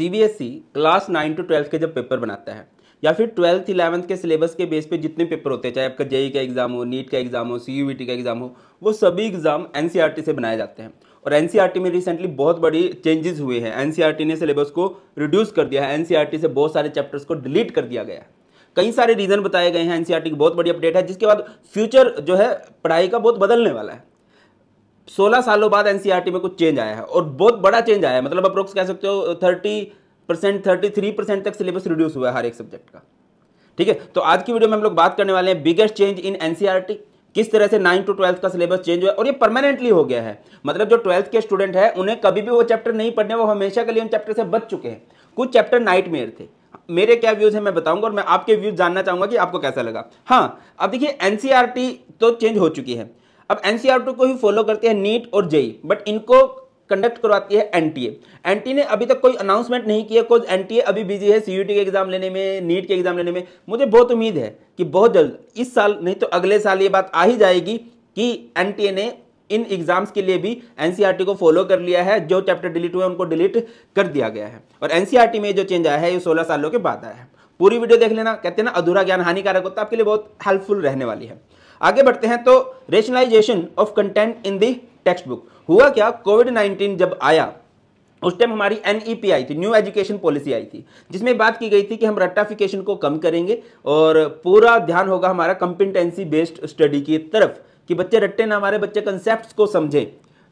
E class nine to twelfth के जब paper बनाता है या फिर ट्वेल्थ इलेवंथ के सिलेबस के बेस पे जितने पेपर होते हैं चाहे आपका जेई e का एग्जाम हो नीट का एग्जाम हो सी का एग्जाम हो वो सभी एग्जाम एन e से बनाए जाते हैं और एन e में रिसेंटली बहुत बड़ी चेंजेस हुए हैं एन ने सिलेबस को रिड्यूस कर दिया है एन से बहुत सारे चैप्टर्स को डिलीट कर दिया गया है कई सारे रीज़न बताए गए हैं टी की बहुत बड़ी अपडेट है जिसके बाद फ्यूचर जो है पढ़ाई का बहुत बदलने वाला है सोलह सालों बाद एनसीईआरटी e में कुछ चेंज आया है और बहुत बड़ा चेंज आया है मतलब अप्रोक्स कह सकते हो thirty percent thirty three percent तक सिलेबस रिड्यूस हुआ है हर एक सब्जेक्ट का ठीक है तो आज की वीडियो में हम लोग बात करने वाले हैं बिगेस्ट चेंज इन एनसीईआरटी किस तरह से नाइन टू ट्वेल्थ का सिलेबस चेंज हुआ और ये परमानेंटली हो गया है मतलब जो ट्वेल्थ के स्टूडेंट है उन्हें कभी भी वो चैप्टर नहीं पढ़ने वो हमेशा के लिए उन चैप्टर से बच चुके हैं कुछ चैप्टर नाइट मेयर थे मेरे क्या व्यूज हैं मैं बताऊंगा और मैं आपके व्यूज जानना चाहूंगा कि आपको कैसा लगा हाँ अब देखिए एनसीआरटी e तो चेंज हो चुकी है अब एनसीआर को ही फॉलो करती है नीट और जेई बट e e, इनको कंडक्ट करवाती है एनटीए एनटीए ने अभी तक कोई अनाउंसमेंट नहीं किया कोई एनटीए अभी बिजी है सीयूटी के एग्जाम लेने में नीट के एग्जाम लेने में मुझे बहुत उम्मीद है कि बहुत जल्द इस साल नहीं तो अगले साल ये बात आ ही जाएगी कि एनटीए ने इन एग्जाम्स के लिए भी एनसीआरटी को फॉलो कर लिया है जो चैप्टर डिलीट हुए उनको डिलीट कर दिया गया है और एनसीआरटी में जो चेंज आया है ये सोलह सालों के बाद आया है पूरी वीडियो देख लेना कहते हैं ना अधूरा ज्ञान हानिकारक होता है आपके लिए बहुत हेल्पफुल रहने वाली है आगे बढ़ते हैं तो rationalisation of content in the textbook हुआ क्या कोविड नाइन्टीन जब आया उस टाइम हमारी एनईपी e आई थी न्यू एजुकेशन पॉलिसी आई थी जिसमें बात की गई थी कि हम रट्टाफिकेशन को कम करेंगे और पूरा ध्यान होगा हमारा कंपिटेंसी बेस्ड स्टडी की तरफ कि बच्चे रट्टे ना हमारे बच्चे कंसेप्ट को समझें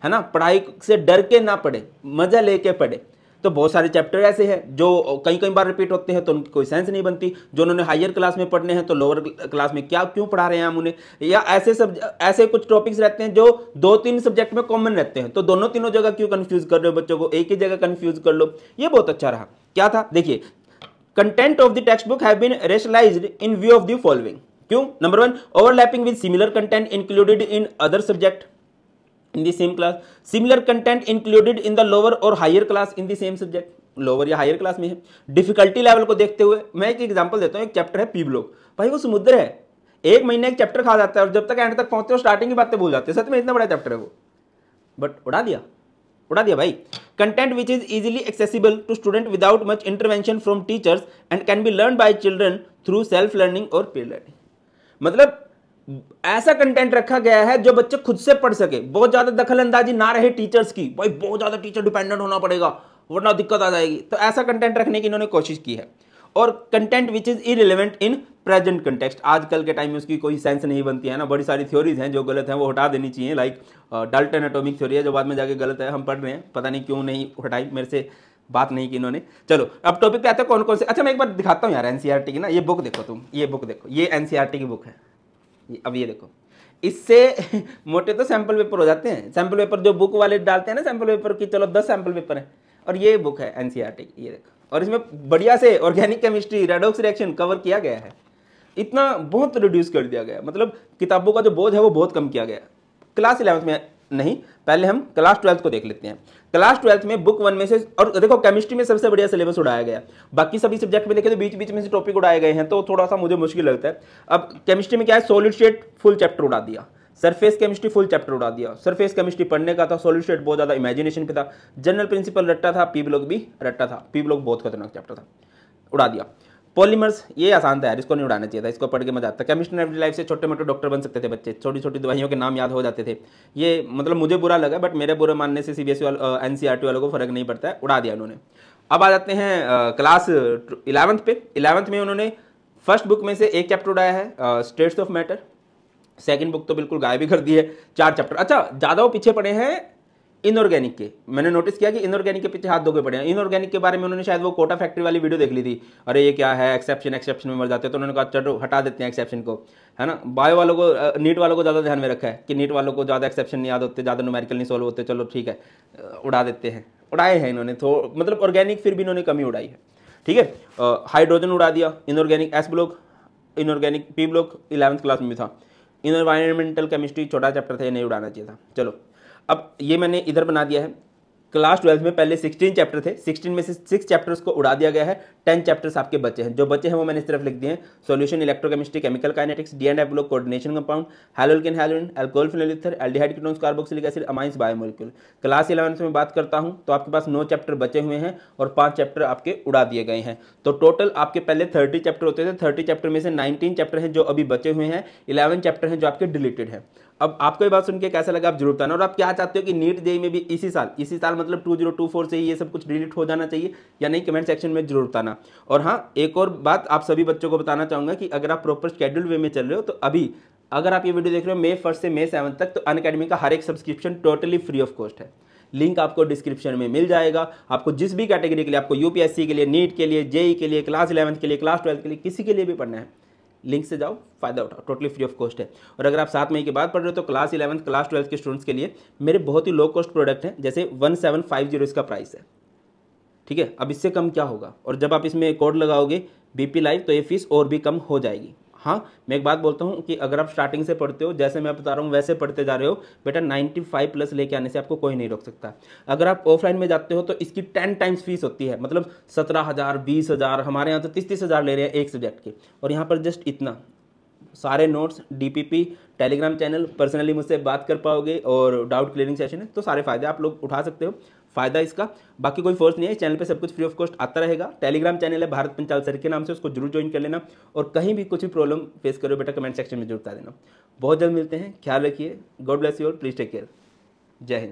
है ना पढ़ाई से डर के ना पढ़े मज़ा लेके पढ़े तो बहुत सारे चैप्टर ऐसे हैं जो कई कई बार रिपीट होते हैं तो उनकी कोई सेंस नहीं बनती जो उन्होंने हायर क्लास में पढ़ने हैं तो लोअर क्लास में क्या क्यों पढ़ा रहे हैं हम उन्हें या ऐसे सब ऐसे कुछ टॉपिक्स रहते हैं जो दो तीन सब्जेक्ट में कॉमन रहते हैं तो दोनों तीनों जगह क्यों कन्फ्यूज कर रहे हो बच्चों को एक ही जगह कन्फ्यूज कर लो ये बहुत अच्छा रहा क्या था देखिए content of the textbook have been rationalise in view of the following क्यों number one overlapping with similar content included in other subject in the same class similar content included in the lower or higher class in the same subject lower या higher class में है difficulty level को देखते हुए मैं एक example देता हूँ एक चैप्टर है पी ब्लॉक भाई वो समुद्र है एक महीने एक चैप्टर खा जाता है और जब तक एंड तक पहुंचते हो स्टार्टिंग की बातें भूल जाते हैं सच में इतना बड़ा चैप्टर है वो बट उड़ा दिया उड़ा दिया भाई content which is easily accessible to student without much intervention from teachers and can be learn by children through self learning और पेयर लर्निंग मतलब ऐसा कंटेंट रखा गया है जो बच्चे खुद से पढ़ सके बहुत ज्यादा दखल अंदाजी ना रहे टीचर्स की भाई बहुत ज्यादा टीचर डिपेंडेंट होना पड़ेगा वरना दिक्कत आ जाएगी तो ऐसा कंटेंट रखने की इन्होंने कोशिश की है और content which is irrelevant in present context आजकल के टाइम में उसकी कोई सेंस नहीं बनती है ना बड़ी सारी थ्योरीज हैं जो गलत हैं वो हटा देनी चाहिए लाइक डाल्टन एटोमिक थ्योरी है जो बाद में जाके गलत है हम पढ़ रहे हैं पता नहीं क्यों नहीं हटाई मेरे से बात नहीं की इन्होंने चलो अब टॉपिक पे आते हैं कौन कौन से अच्छा मैं एक बार दिखाता हूँ यार एनसीईआरटी e की ना ये बुक देखो तुम ये बुक देखो ये एनसीईआरटी e की बुक है अब ये देखो इससे मोटे तो सैंपल पेपर हो जाते हैं सैंपल पेपर जो बुक वाले डालते हैं ना सैंपल पेपर की चलो दस सैंपल पेपर हैं और ये बुक है एन e ये देखो और इसमें बढ़िया से organic chemistry redox reaction cover किया गया है इतना बहुत रिड्यूस कर दिया गया मतलब किताबों का जो बोझ है वो बहुत कम किया गया क्लास इलेवंथ में नहीं पहले हम क्लास ट्वेल्थ को देख लेते हैं क्लास ट्वेल्थ में बुक वन में से और देखो केमिस्ट्री में सबसे बढ़िया सिलेबस उड़ाया गया बाकी सभी सब्जेक्ट में देखे तो बीच बीच में से टॉपिक उड़ाए गए हैं तो थोड़ा सा मुझे मुश्किल लगता है अब केमिस्ट्री में क्या है सॉलिड स्टेट फुल चैप्टर उड़ा दिया सरफेस केमिस्ट्री फुल चैप्टर उड़ा दिया सरफेस केमिस्ट्री पढ़ने का था सॉलिड स्टेट बहुत ज़्यादा इमेजिनेशन पे था जनरल प्रिंसिपल रट्टा था पी ब्लॉक भी रट्टा था पी ब्लॉक बहुत खतरनाक चैप्टर था उड़ा दिया पॉलीमर्स ये आसान था यार इसको नहीं उड़ाना चाहिए था इसको पढ़ के मजा आता केमिस्ट्री एवरी लाइफ से छोटे मोटे डॉक्टर बन सकते थे बच्चे छोटी छोटी दवाइयों के नाम याद हो जाते थे ये मतलब मुझे बुरा लगा बट मेरे बुरे मानने से C B S N C R T वालों को फर्क नहीं पड़ता है उड़ा दिया उन्होंने अब आ जाते हैं क्लास इलेवंथ पे इलेवंथ में उन्होंने फर्स्ट बुक में से एक चैप्टर उड़ाया है states of matter second book तो बिल्कुल गायब ही कर दी है चार चैप्टर अच्छा ज़्यादा वो पीछे पड़े हैं इनऑर्गेनिक के मैंने नोटिस किया कि इनऑर्गेनिक के पीछे हाथ धोके पड़े हैं इनऑर्गेनिक के बारे में उन्होंने शायद वो कोटा फैक्ट्री वाली वीडियो देख ली थी अरे ये क्या है एक्सेप्शन एक्सेप्शन में मर जाते हैं तो उन्होंने कहा चलो हटा देते हैं एक्सेप्शन को है ना बायो वालों को नीट वालों को ज़्यादा ध्यान में रखा है कि नीट वालों को ज़्यादा एक्सेप्शन नहीं याद होते ज़्यादा नुमेरिकल नहीं सॉल्व होते चलो ठीक है उड़ा देते हैं उड़ाए हैं इन्होंने तो मतलब ऑर्गेनिक फिर भी इन्होंने कमी उड़ाई है ठीक है हाइड्रोजन उड़ा दिया inorganic S block inorganic P block eleventh class में भी था इन्वायरमेंटल केमिस्ट्री छोटा चैप्टर था ये नहीं उड़ाना चाहिए था चलो अब ये मैंने इधर बना दिया है क्लास ट्वेल्थ में पहले सिक्सटीन चैप्टर थे सिक्सटीन में से सिक्स चैप्टर्स को उड़ा दिया गया है टेन चैप्टर्स आपके बचे हैं जो बचे हैं वो मैंने इस तरफ लिख दिए हैं solution electrochemistry chemical kinetics D and F coordination compound haloalkane haloarene alcohol phenol ether aldehyde carboxylic acid amines biomolecule class eleven से मैं बात करता हूँ तो आपके पास नौ चैप्टर बचे हुए हैं और पाँच चैप्टर आपके उड़ा दिए गए हैं तो टोटल आपके पहले थर्टी चैप्टर होते थे थर्टी चैप्टर में से नाइनटीन चैप्टर हैं जो अभी बचे हुए हैं इलेवन चैप्टर हैं जो आपके डिलीटेड हैं अब आपको ये बात सुन के कैसा लगा आप जरूर बताना और आप क्या चाहते हो कि नीट जेई में भी इसी साल इसी साल मतलब टू जीरो टू फोर से ये सब कुछ डिलीट हो जाना चाहिए या नहीं कमेंट सेक्शन में जरूर बताना और हाँ एक और बात आप सभी बच्चों को बताना चाहूँगा कि अगर आप प्रॉपर शेड्यूल वे में चल रहे हो तो अभी अगर आप ये वीडियो देख रहे हो मे फर्स्ट से मे सेवन तक तो अन का हर एक subscription totally free of cost है लिंक आपको डिस्क्रिप्शन में मिल जाएगा आपको जिस भी कैटेगरी के लिए आपको यूपीएससी के लिए नीट के लिए जेई के लिए क्लास इलेवंथ के लिए क्लास ट्वेल्थ के लिए किसी के लिए भी पढ़ना है लिंक से जाओ फायदा उठाओ टोटली फ्री ऑफ कॉस्ट है और अगर आप सात मई के बाद पढ़ रहे हो तो क्लास इलेवंथ क्लास ट्वेल्थ के स्टूडेंट्स के लिए मेरे बहुत ही लो कॉस्ट प्रोडक्ट हैं जैसे वन सेवन फाइव जीरो इसका प्राइस है ठीक है अब इससे कम क्या होगा और जब आप इसमें कोड लगाओगे बी पी लाइव तो ये फीस और भी कम हो जाएगी हाँ मैं एक बात बोलता हूँ कि अगर आप स्टार्टिंग से पढ़ते हो जैसे मैं बता रहा हूँ वैसे पढ़ते जा रहे हो बेटा 95 प्लस लेके आने से आपको कोई नहीं रोक सकता अगर आप ऑफलाइन में जाते हो तो इसकी टेन टाइम्स फीस होती है मतलब सत्रह हज़ार बीस हज़ार हमारे यहाँ तो तीस तीस हज़ार ले रहे हैं एक सब्जेक्ट के और यहाँ पर जस्ट इतना सारे नोट्स पी टेलीग्राम चैनल पर्सनली मुझसे बात कर पाओगे और डाउट क्लियरिंग सेशन है तो सारे फ़ायदे आप लोग उठा सकते हो फायदा इसका बाकी कोई फोर्स नहीं है चैनल पे सब कुछ फ्री ऑफ कॉस्ट आता रहेगा टेलीग्राम चैनल है भारत पंचाल सर के नाम से उसको जरूर ज्वाइन कर लेना और कहीं भी कुछ भी प्रॉब्लम फेस करो बेटा कमेंट सेक्शन में जरूर बता देना बहुत जल्द मिलते हैं ख्याल रखिए गॉड ब्लेस यू और प्लीज टेक केयर जय हिंद